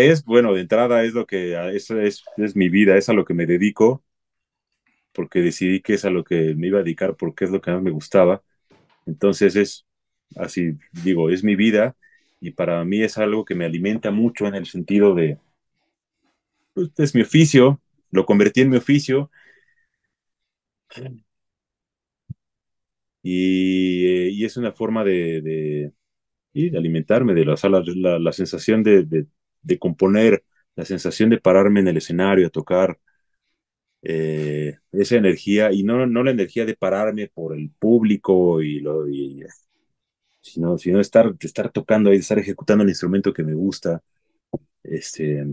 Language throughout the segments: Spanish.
es, bueno, de entrada es lo que, ah, es, mi vida, es a lo que me dedico, porque decidí que es a lo que me iba a dedicar, porque es lo que más me gustaba. Entonces es, así digo, es mi vida y para mí es algo que me alimenta mucho en el sentido de, pues, es mi oficio, lo convertí en mi oficio. Y, es una forma de, alimentarme, de la, la, la sensación de de componer, la sensación de pararme en el escenario a tocar, eh, esa energía, y no, no la energía de pararme por el público y lo... Y, sino, sino estar, estar tocando ahí, estar ejecutando el instrumento que me gusta. Este,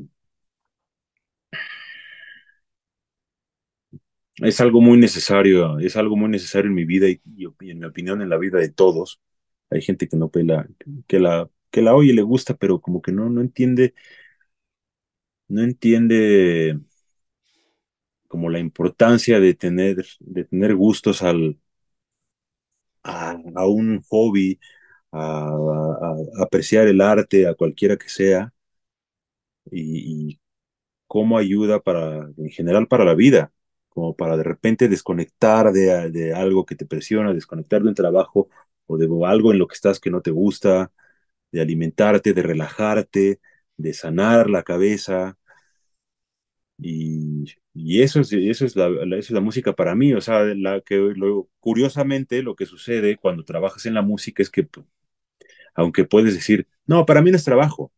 es algo muy necesario, es algo muy necesario en mi vida y, en mi opinión en la vida de todos. Hay gente que no pela, que la que la oye le gusta, pero como que no, no entiende, no entiende como la importancia de tener, de tener gustos al, a, un hobby, a, apreciar el arte, a cualquiera que sea, y, cómo ayuda para, en general, para la vida como para de repente desconectar de, de, algo que te presiona, desconectar de un trabajo o de algo en lo que estás que no te gusta, de alimentarte, de relajarte, de sanar la cabeza. Y, eso, es, eso, es la, es la música para mí. O sea, la que, curiosamente lo que sucede cuando trabajas en la música es que, aunque puedes decir, no, para mí no es trabajo,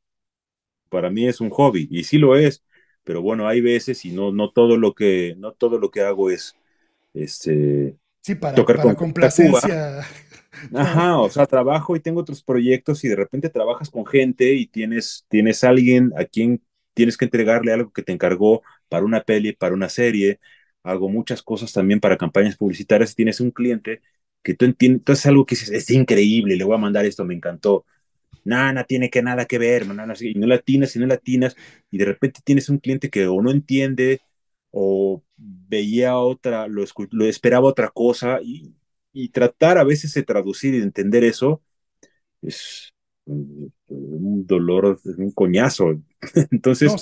para mí es un hobby, y sí lo es, pero bueno, hay veces y no, no todo lo que, no todo lo que hago es este, sí, para, tocar para complacencia. Ajá, o sea, trabajo y tengo otros proyectos y de repente trabajas con gente y tienes, tienes alguien a quien tienes que entregarle algo que te encargó para una peli, para una serie, hago muchas cosas también para campañas publicitarias, tienes un cliente que tú entiendes, entonces algo que es, es increíble, le voy a mandar esto, me encantó. Nada, tiene que nada que ver, nada, y no latinas, y no latinas, y de repente tienes un cliente que o no entiende, o veía otra, lo, lo esperaba otra cosa, y y tratar a veces de traducir y entender eso es un dolor, un coñazo. Entonces,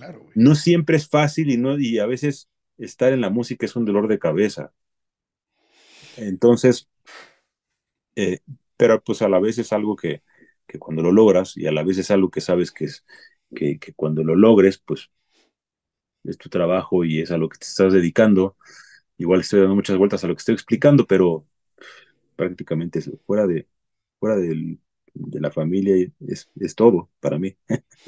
no, no siempre es fácil y, no, y a veces estar en la música es un dolor de cabeza. Entonces, eh, pero pues a la vez es algo que, que, cuando lo logras y a la vez es algo que sabes que es que cuando lo logres, pues es tu trabajo y es a lo que te estás dedicando. Igual estoy dando muchas vueltas a lo que estoy explicando, pero prácticamente fuera de, fuera de la familia es, es todo para mí.